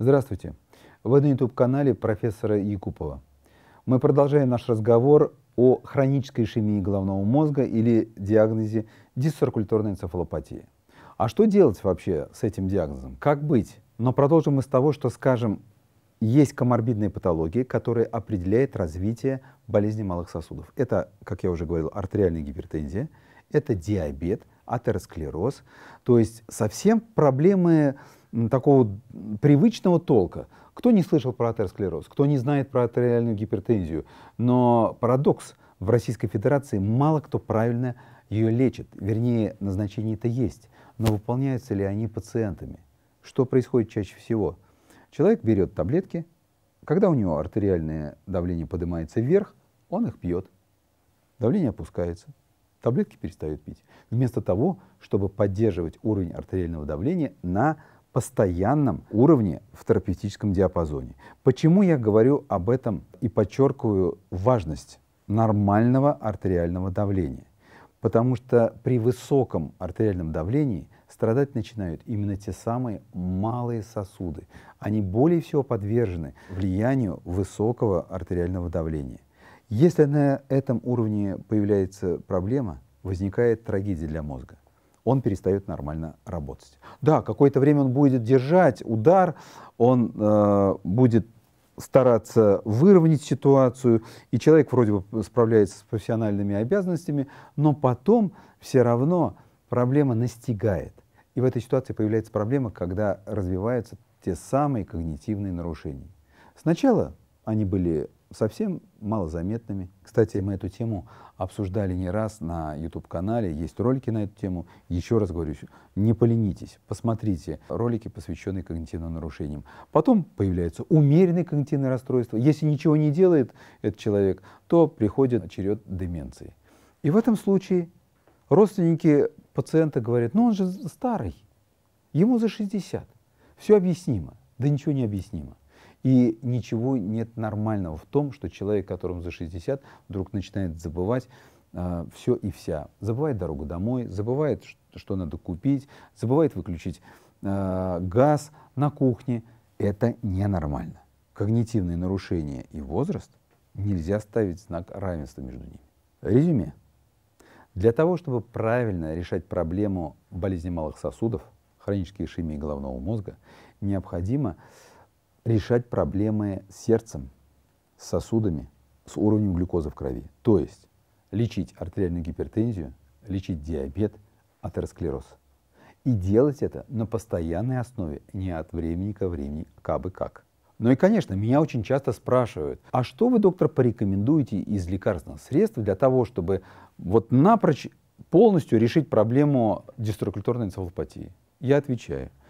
Здравствуйте. Вы на YouTube-канале профессора Якупова. Мы продолжаем наш разговор о хронической ишемии головного мозга или диагнозе дисциркуляторной энцефалопатии. А что делать вообще с этим диагнозом? Как быть? Но продолжим мы с того, что скажем, есть коморбидные патологии, которые определяют развитие болезни малых сосудов. Это, как я уже говорил, артериальная гипертензия, это диабет, атеросклероз, то есть совсем проблемы такого привычного толка. Кто не слышал про атеросклероз, кто не знает про артериальную гипертензию, но парадокс, в Российской Федерации мало кто правильно ее лечит, вернее, назначение это есть, но выполняются ли они пациентами? Что происходит чаще всего? Человек берет таблетки, когда у него артериальное давление поднимается вверх, он их пьет, давление опускается, таблетки перестают пить, вместо того, чтобы поддерживать уровень артериального давления на постоянном уровне в терапевтическом диапазоне. Почему я говорю об этом и подчеркиваю важность нормального артериального давления? Потому что при высоком артериальном давлении страдать начинают именно те самые малые сосуды. Они более всего подвержены влиянию высокого артериального давления. Если на этом уровне появляется проблема, возникает трагедия для мозга он перестает нормально работать. Да, какое-то время он будет держать удар, он э, будет стараться выровнять ситуацию, и человек вроде бы справляется с профессиональными обязанностями, но потом все равно проблема настигает. И в этой ситуации появляется проблема, когда развиваются те самые когнитивные нарушения. Сначала они были совсем малозаметными. Кстати, мы эту тему обсуждали не раз на YouTube-канале, есть ролики на эту тему. Еще раз говорю, не поленитесь, посмотрите ролики, посвященные когнитивным нарушениям. Потом появляется умеренное когнитивное расстройство. Если ничего не делает этот человек, то приходит черед деменции. И в этом случае родственники пациента говорят, ну он же старый, ему за 60, все объяснимо. Да ничего не объяснимо. И ничего нет нормального в том, что человек, которому за 60, вдруг начинает забывать э, а, все и вся. Забывает дорогу домой, забывает, что надо купить, забывает выключить э, газ на кухне. Это ненормально. Когнитивные нарушения и возраст нельзя ставить знак равенства между ними. Резюме. Для того, чтобы правильно решать проблему болезни малых сосудов, хронической ишемии головного мозга, необходимо решать проблемы с сердцем, с сосудами, с уровнем глюкозы в крови. То есть лечить артериальную гипертензию, лечить диабет, атеросклероз. И делать это на постоянной основе, не от времени ко времени, кабы как. Ну и, конечно, меня очень часто спрашивают, а что вы, доктор, порекомендуете из лекарственных средств для того, чтобы вот напрочь полностью решить проблему дистрокультурной энцефалопатии? Я отвечаю –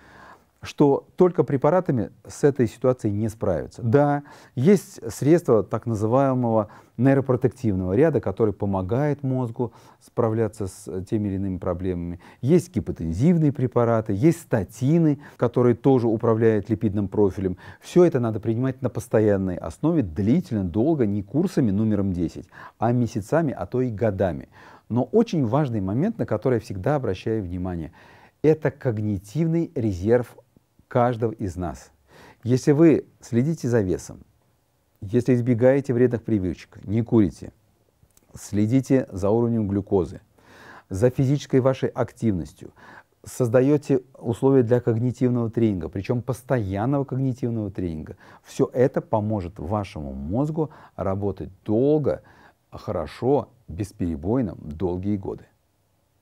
что только препаратами с этой ситуацией не справиться. Да, есть средства так называемого нейропротективного ряда, который помогает мозгу справляться с теми или иными проблемами. Есть гипотензивные препараты, есть статины, которые тоже управляют липидным профилем. Все это надо принимать на постоянной основе, длительно, долго, не курсами номером 10, а месяцами, а то и годами. Но очень важный момент, на который я всегда обращаю внимание, это когнитивный резерв каждого из нас. Если вы следите за весом, если избегаете вредных привычек, не курите, следите за уровнем глюкозы, за физической вашей активностью, создаете условия для когнитивного тренинга, причем постоянного когнитивного тренинга. Все это поможет вашему мозгу работать долго, хорошо, бесперебойно, долгие годы.